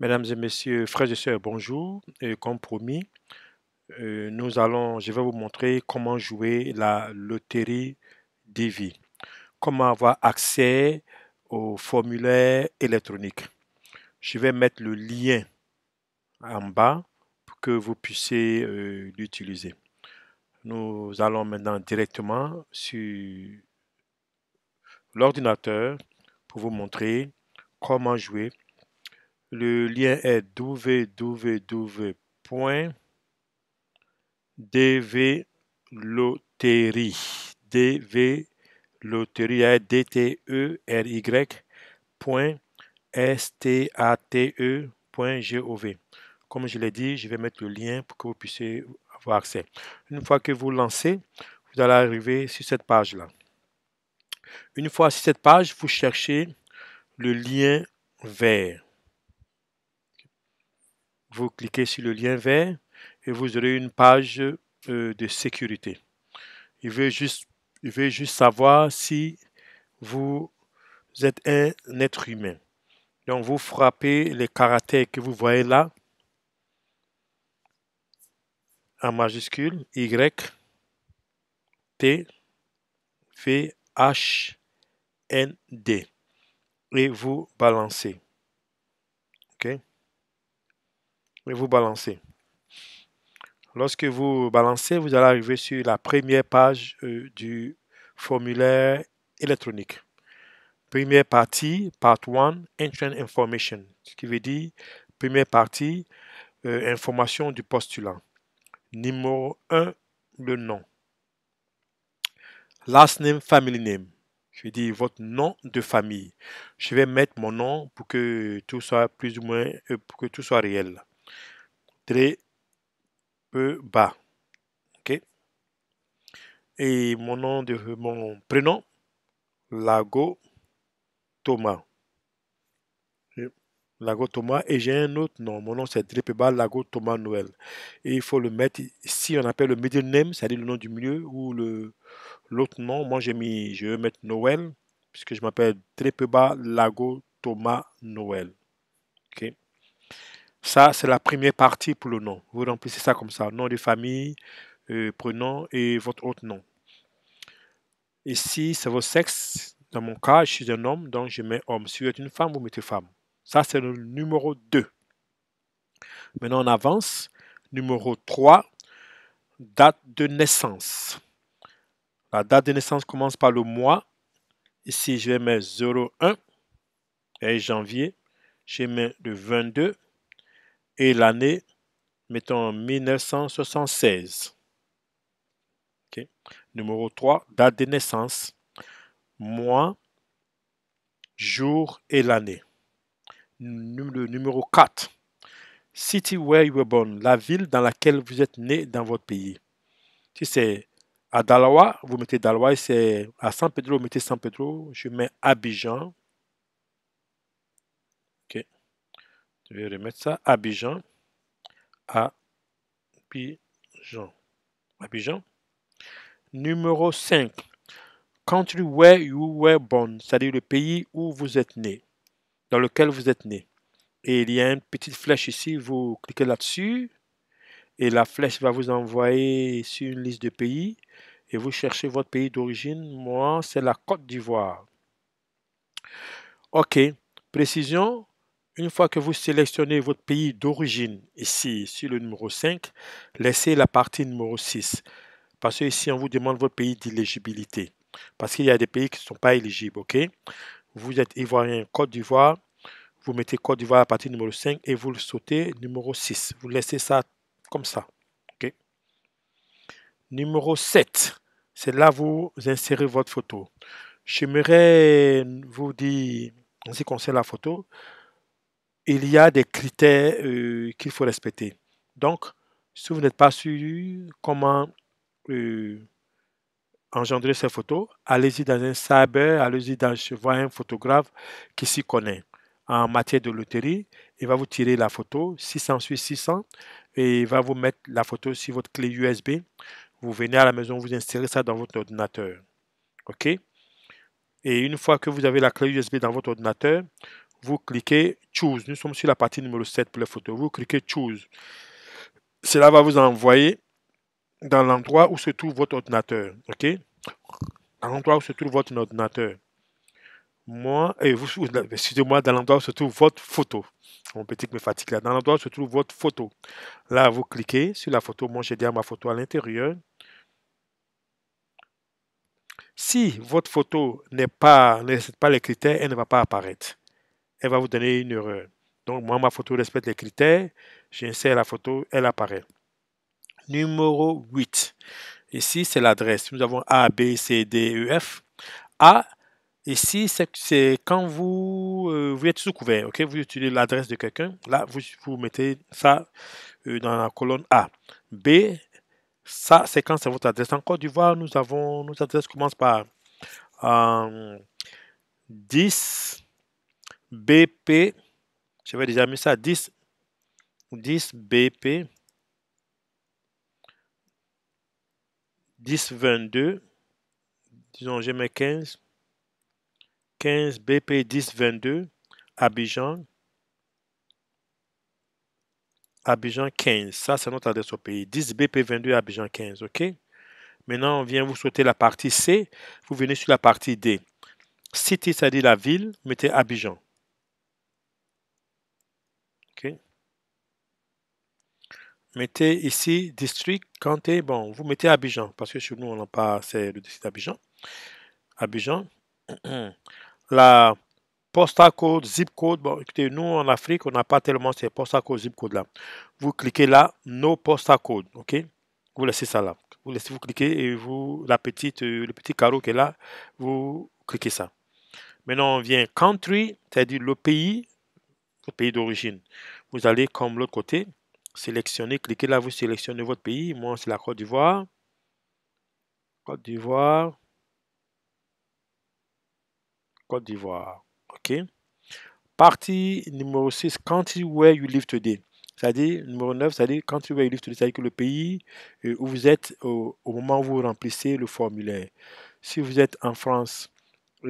Mesdames et messieurs, frères et sœurs, bonjour. comme promis, euh, nous allons, je vais vous montrer comment jouer la loterie des Comment avoir accès au formulaire électronique. Je vais mettre le lien en bas pour que vous puissiez euh, l'utiliser. Nous allons maintenant directement sur l'ordinateur pour vous montrer comment jouer le lien est www.dvlotterie. Hein, d t e r y t a t e Comme je l'ai dit, je vais mettre le lien pour que vous puissiez avoir accès. Une fois que vous lancez, vous allez arriver sur cette page-là. Une fois sur cette page, vous cherchez le lien vert vous cliquez sur le lien vert et vous aurez une page euh, de sécurité. Il veut, juste, il veut juste savoir si vous êtes un être humain. Donc vous frappez les caractères que vous voyez là en majuscule Y T V H N D et vous balancez. OK vous balancez. Lorsque vous balancez, vous allez arriver sur la première page euh, du formulaire électronique. Première partie, Part 1, Entrant Information, ce qui veut dire première partie, euh, information du postulant. Numéro 1, le nom. Last name, family name. Je vais dire votre nom de famille. Je vais mettre mon nom pour que tout soit plus ou moins, euh, pour que tout soit réel très peu bas. OK Et mon nom de mon prénom, Lago Thomas. Lago Thomas et j'ai un autre nom. Mon nom c'est Drepeba Lago Thomas Noël. Et il faut le mettre ici, on appelle le middle name, c'est-à-dire le nom du milieu ou le l'autre nom. Moi j'ai mis, je vais mettre Noël puisque je m'appelle Drepeba Lago Thomas Noël. Ok. Ça, c'est la première partie pour le nom. Vous remplissez ça comme ça. Nom de famille, euh, prénom et votre autre nom. Ici, c'est votre sexe. Dans mon cas, je suis un homme, donc je mets homme. Si vous êtes une femme, vous mettez femme. Ça, c'est le numéro 2. Maintenant, on avance. Numéro 3, date de naissance. La date de naissance commence par le mois. Ici, je vais mettre 01 et janvier. Je mets le 22 et l'année, mettons 1976. Numéro 3, date de naissance, mois, jour et l'année. numéro 4, city where you were born, la ville dans laquelle vous êtes né dans votre pays. Si c'est à Dalawa, vous mettez Dalawa, c'est à San Pedro, mettez San Pedro, je mets Abidjan, Je vais remettre ça. Abidjan. Abidjan. Abidjan. Numéro 5. Country where you were born, c'est-à-dire le pays où vous êtes né, dans lequel vous êtes né. Et il y a une petite flèche ici, vous cliquez là-dessus et la flèche va vous envoyer sur une liste de pays et vous cherchez votre pays d'origine. Moi, c'est la Côte d'Ivoire. OK. Précision, une fois que vous sélectionnez votre pays d'origine, ici sur le numéro 5, laissez la partie numéro 6. Parce que ici, on vous demande votre pays d'éligibilité. Parce qu'il y a des pays qui ne sont pas éligibles, ok Vous êtes Ivoirien, Côte d'Ivoire, vous mettez Côte d'Ivoire à partie numéro 5 et vous le sautez numéro 6. Vous laissez ça comme ça, ok Numéro 7, c'est là où vous insérez votre photo. J'aimerais vous dire, en ce qui la photo, il y a des critères euh, qu'il faut respecter. Donc, si vous n'êtes pas sûr comment euh, engendrer ces photos, allez-y dans un cyber, allez-y dans voir un photographe qui s'y connaît en matière de loterie. Il va vous tirer la photo 600 600 et il va vous mettre la photo sur votre clé USB. Vous venez à la maison, vous insérez ça dans votre ordinateur. OK? Et une fois que vous avez la clé USB dans votre ordinateur, vous cliquez Choose. Nous sommes sur la partie numéro 7 pour les photos. Vous cliquez Choose. Cela va vous envoyer dans l'endroit où se trouve votre ordinateur. OK Dans l'endroit où se trouve votre ordinateur. Moi, et vous, excusez-moi, dans l'endroit où se trouve votre photo. Mon petit me fatigue là. Dans l'endroit où se trouve votre photo. Là, vous cliquez sur la photo. Moi, j'ai déjà ma photo à l'intérieur. Si votre photo n'est pas, ne pas les critères, elle ne va pas apparaître elle va vous donner une erreur. Donc, moi, ma photo respecte les critères. J'insère la photo, elle apparaît. Numéro 8. Ici, c'est l'adresse. Nous avons A, B, C, D, E, F. A, ici, c'est quand vous, euh, vous êtes sous couvert. ok Vous utilisez l'adresse de quelqu'un. Là, vous, vous mettez ça euh, dans la colonne A. B, ça, c'est quand c'est votre adresse. encore du d'Ivoire, nous avons, nos adresses commence par 10, euh, BP, je vais déjà mis ça, 10, 10 BP, 10, 22, disons, j'ai mis 15, 15 BP 10, 22, Abidjan, Abidjan 15. Ça, c'est notre adresse au pays. 10 BP 22 Abidjan 15. OK? Maintenant, on vient vous sauter la partie C. Vous venez sur la partie D. City, c'est-à-dire la ville, mettez Abidjan. mettez ici district, comté, bon, vous mettez Abidjan, parce que chez nous, on n'a pas, c'est le district d'Abidjan. Abidjan. La postal code, zip code, bon, écoutez, nous, en Afrique, on n'a pas tellement ces postal code, zip code là. Vous cliquez là, no postal code, ok Vous laissez ça là. Vous laissez, vous cliquez et vous, la petite, euh, le petit carreau qui est là, vous cliquez ça. Maintenant, on vient country, c'est-à-dire le pays, le pays d'origine. Vous allez comme l'autre côté, sélectionner, cliquez là, vous sélectionnez votre pays. Moi, c'est la Côte d'Ivoire. Côte d'Ivoire. Côte d'Ivoire. OK. Partie numéro 6, country where you live today. C'est-à-dire, numéro 9, c'est-à-dire country where you live today, c'est-à-dire que le pays euh, où vous êtes au, moment où vous remplissez le formulaire. Si vous êtes en France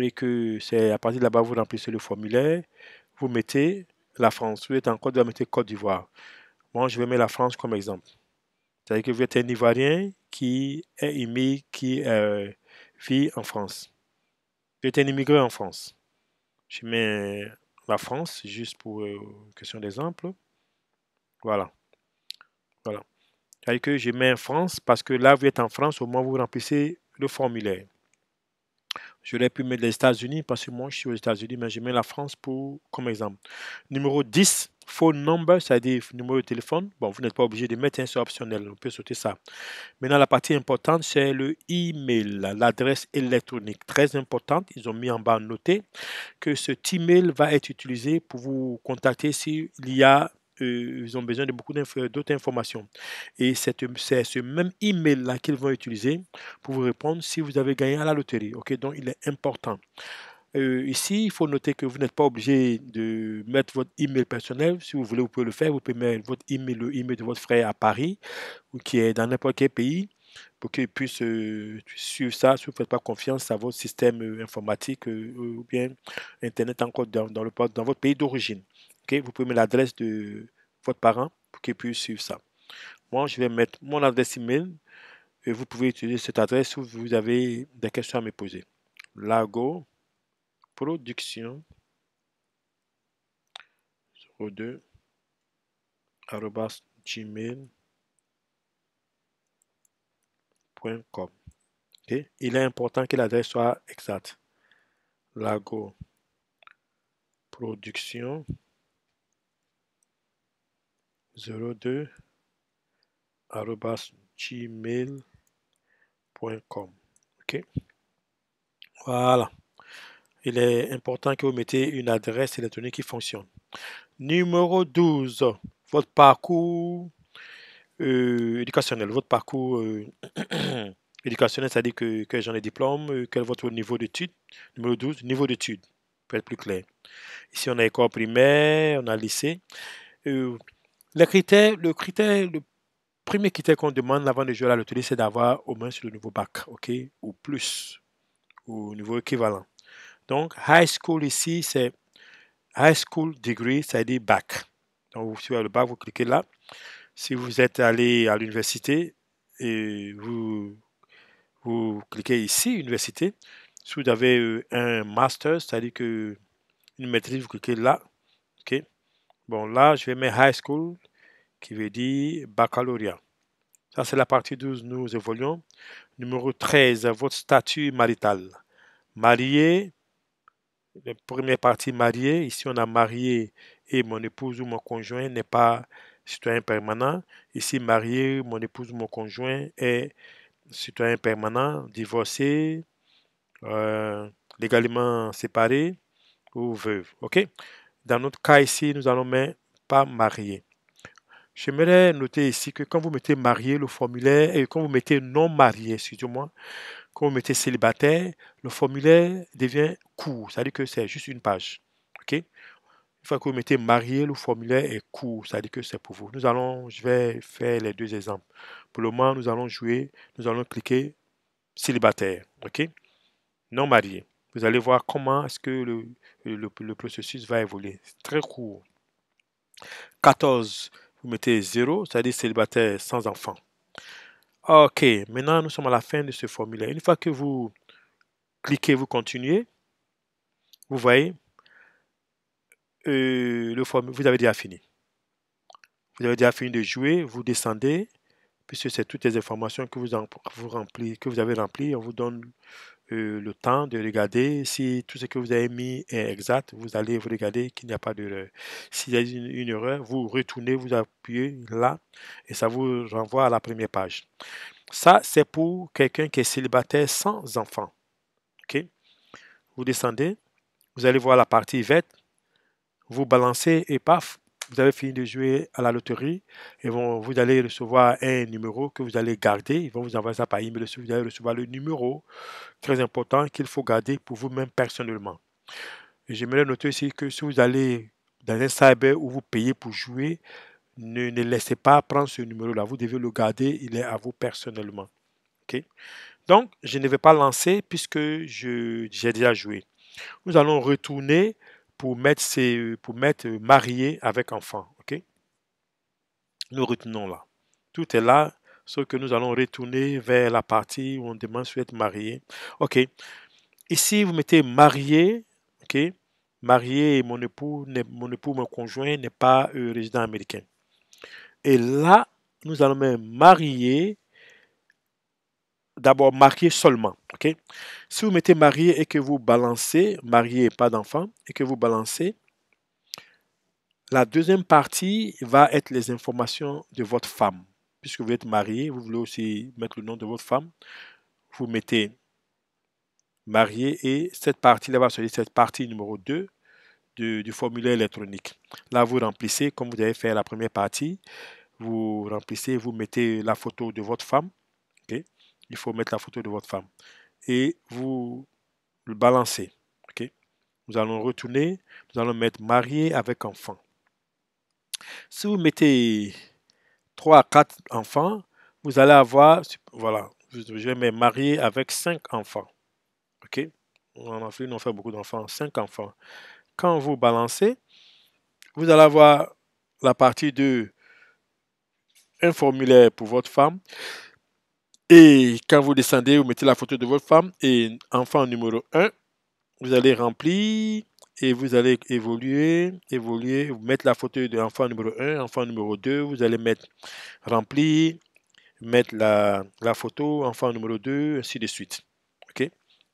et que c'est à partir de là-bas vous remplissez le formulaire, vous mettez la France. Vous êtes en Côte d'Ivoire, mettez Côte d'Ivoire. Moi, je vais mettre la France comme exemple. C'est-à-dire que vous êtes un Ivoirien qui est immigré, qui euh, vit en France. Vous êtes un immigré en France. Je mets la France, juste pour euh, question d'exemple. Voilà. Voilà. C'est-à-dire que je mets en France parce que là, vous êtes en France, au moins vous remplissez le formulaire. J'aurais pu mettre les États-Unis parce que moi, je suis aux États-Unis, mais je mets la France pour, comme exemple. Numéro 10, phone number, c'est-à-dire numéro de téléphone. Bon, vous n'êtes pas obligé de mettre un, sur optionnel, on peut sauter ça. Maintenant, la partie importante, c'est le email, l'adresse électronique. Très importante, ils ont mis en bas noter que cet email va être utilisé pour vous contacter s'il y a euh, ils ont besoin de beaucoup d'autres informations. Et c'est ce même email-là qu'ils vont utiliser pour vous répondre si vous avez gagné à la loterie. ok Donc, il est important. Euh, ici, il faut noter que vous n'êtes pas obligé de mettre votre email personnel. Si vous voulez, vous pouvez le faire. Vous pouvez mettre votre email, le email de votre frère à Paris ou qui est dans n'importe quel pays pour qu'il puisse euh, suivre ça. Si vous ne faites pas confiance à votre système euh, informatique ou bien Internet encore dans, dans votre pays d'origine. Vous pouvez mettre l'adresse de votre parent pour qu'il puisse suivre ça. Moi, je vais mettre mon adresse email. Et vous pouvez utiliser cette adresse si vous avez des questions à me poser. Lago production 02 gmail.com. et Il est important que l'adresse soit exacte. Lago production 02 gmail.com. OK? Voilà il est important que vous mettez une adresse électronique qui fonctionne. Numéro 12, votre parcours euh, éducationnel. Votre parcours euh, éducationnel, c'est-à-dire que genre de diplôme, euh, quel est votre niveau d'études. Numéro 12, niveau d'études, pour être plus clair. Ici, on a école primaire, on a lycée. le critère, le premier critère qu'on demande avant de jouer à l'autorité, c'est d'avoir au moins sur le niveau bac, OK, ou plus, ou niveau équivalent. Donc, high school ici, c'est high school degree, ça à bac. Donc, vous suivez le bac, vous cliquez là. Si vous êtes allé à l'université et vous, vous cliquez ici, université, si vous avez euh, un master, c'est-à-dire que une maîtrise, vous cliquez là. Bon, là, je vais mettre high school qui veut dire baccalauréat. Ça, c'est la partie 12, nous évoluons. Numéro 13, votre statut marital. Marié, la première partie marié, Ici, on a marié et mon épouse ou mon conjoint n'est pas citoyen permanent. Ici, marié, mon épouse ou mon conjoint est citoyen permanent, divorcé, euh, légalement séparé ou veuve. OK? Dans notre cas ici, nous allons mettre pas marié. J'aimerais noter ici que quand vous mettez marié, le formulaire, et quand vous mettez non marié, excusez-moi, vous mettez célibataire, le formulaire devient court. Ça à dire que c'est juste une page. OK Une fois que vous mettez marié, le formulaire est court. Ça à dire que c'est pour vous. Nous allons, je vais faire les deux exemples. Pour le moment, nous allons jouer, nous allons cliquer célibataire. OK Non marié. Vous allez voir comment est-ce que le, processus va évoluer. très court. 14, vous mettez 0, Ça à célibataire sans enfant. Ok, maintenant nous sommes à la fin de ce formulaire. Une fois que vous cliquez, vous continuez, vous voyez, euh, le vous avez déjà fini. Vous avez déjà fini de jouer, vous descendez, puisque c'est toutes les informations que vous, vous, que vous avez remplies, on vous donne le temps de regarder si tout ce que vous avez mis est exact. Vous allez vous regarder qu'il n'y a pas d'erreur. S'il y a une, erreur, vous retournez, vous appuyez là et ça vous renvoie à la première page. Ça, c'est pour quelqu'un qui est célibataire sans enfant. OK? Vous descendez, vous allez voir la partie verte, vous balancez et paf, vous avez fini de jouer à la loterie et vont, vous allez recevoir un numéro que vous allez garder. Ils vont vous envoyer ça par email. Vous allez recevoir le numéro très important qu'il faut garder pour vous-même personnellement. J'aimerais noter aussi que si vous allez dans un cyber où vous payez pour jouer, ne, laissez pas prendre ce numéro-là. Vous devez le garder. Il est à vous personnellement. Ok. Donc, je ne vais pas lancer puisque je j'ai déjà joué. Nous allons retourner pour mettre, c'est pour mettre euh, marié avec enfant. ok Nous retenons là. Tout est là, sauf que nous allons retourner vers la partie où on demande si être marié. OK. Ici, vous mettez marié. OK. Marié et mon époux, mon époux, mon conjoint n'est pas euh, résident américain. Et là, nous allons mettre marié d'abord marié seulement. Si vous mettez marié et que vous balancez, marié et pas d'enfant, et que vous balancez, la deuxième partie va être les informations de votre femme. Puisque vous êtes marié, vous voulez aussi mettre le nom de votre femme. Vous mettez marié et cette partie-là va se cette partie numéro 2 du, du, formulaire électronique. Là, vous remplissez comme vous avez fait la première partie. Vous remplissez, vous mettez la photo de votre femme il faut mettre la photo de votre femme. Et vous le balancez. ok Nous allons retourner, nous allons mettre marié avec enfant. Si vous mettez 3 à 4 enfants, vous allez avoir, voilà, je vais mettre « marié avec 5 enfants. OK En Afrique, on fait beaucoup d'enfants, 5 enfants. Quand vous balancez, vous allez avoir la partie de un formulaire pour votre femme, et quand vous descendez, vous mettez la photo de votre femme et enfant numéro 1. Vous allez remplir et vous allez évoluer, évoluer. Vous mettez la photo de enfant numéro 1, enfant numéro 2. Vous allez mettre remplir, mettre la, la photo, enfant numéro 2, ainsi de suite. OK?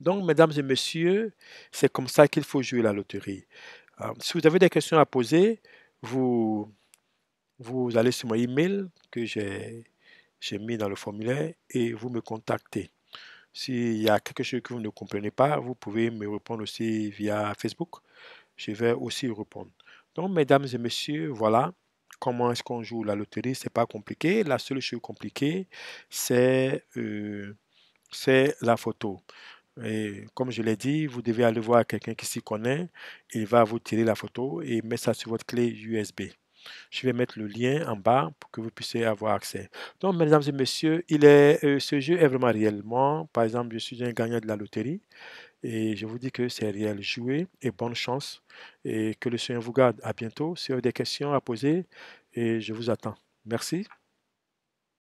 Donc, mesdames et messieurs, c'est comme ça qu'il faut jouer la loterie. Euh, si vous avez des questions à poser, vous, vous allez sur mon email que j'ai j'ai mis dans le formulaire et vous me contactez. S'il y a quelque chose que vous ne comprenez pas, vous pouvez me répondre aussi via Facebook. Je vais aussi répondre. Donc, mesdames et messieurs, voilà comment est-ce qu'on joue la loterie. C'est pas compliqué. La seule chose compliquée, euh, c'est la photo. Et comme je l'ai dit, vous devez aller voir quelqu'un qui s'y connaît. Il va vous tirer la photo et mettre ça sur votre clé USB. Je vais mettre le lien en bas pour que vous puissiez avoir accès. Donc, mesdames et messieurs, il est, euh, ce jeu est vraiment réellement. Par exemple, je suis un gagnant de la loterie et je vous dis que c'est réel. Jouez et bonne chance et que le Seigneur vous garde. À bientôt. Si vous avez des questions à poser, et je vous attends. Merci.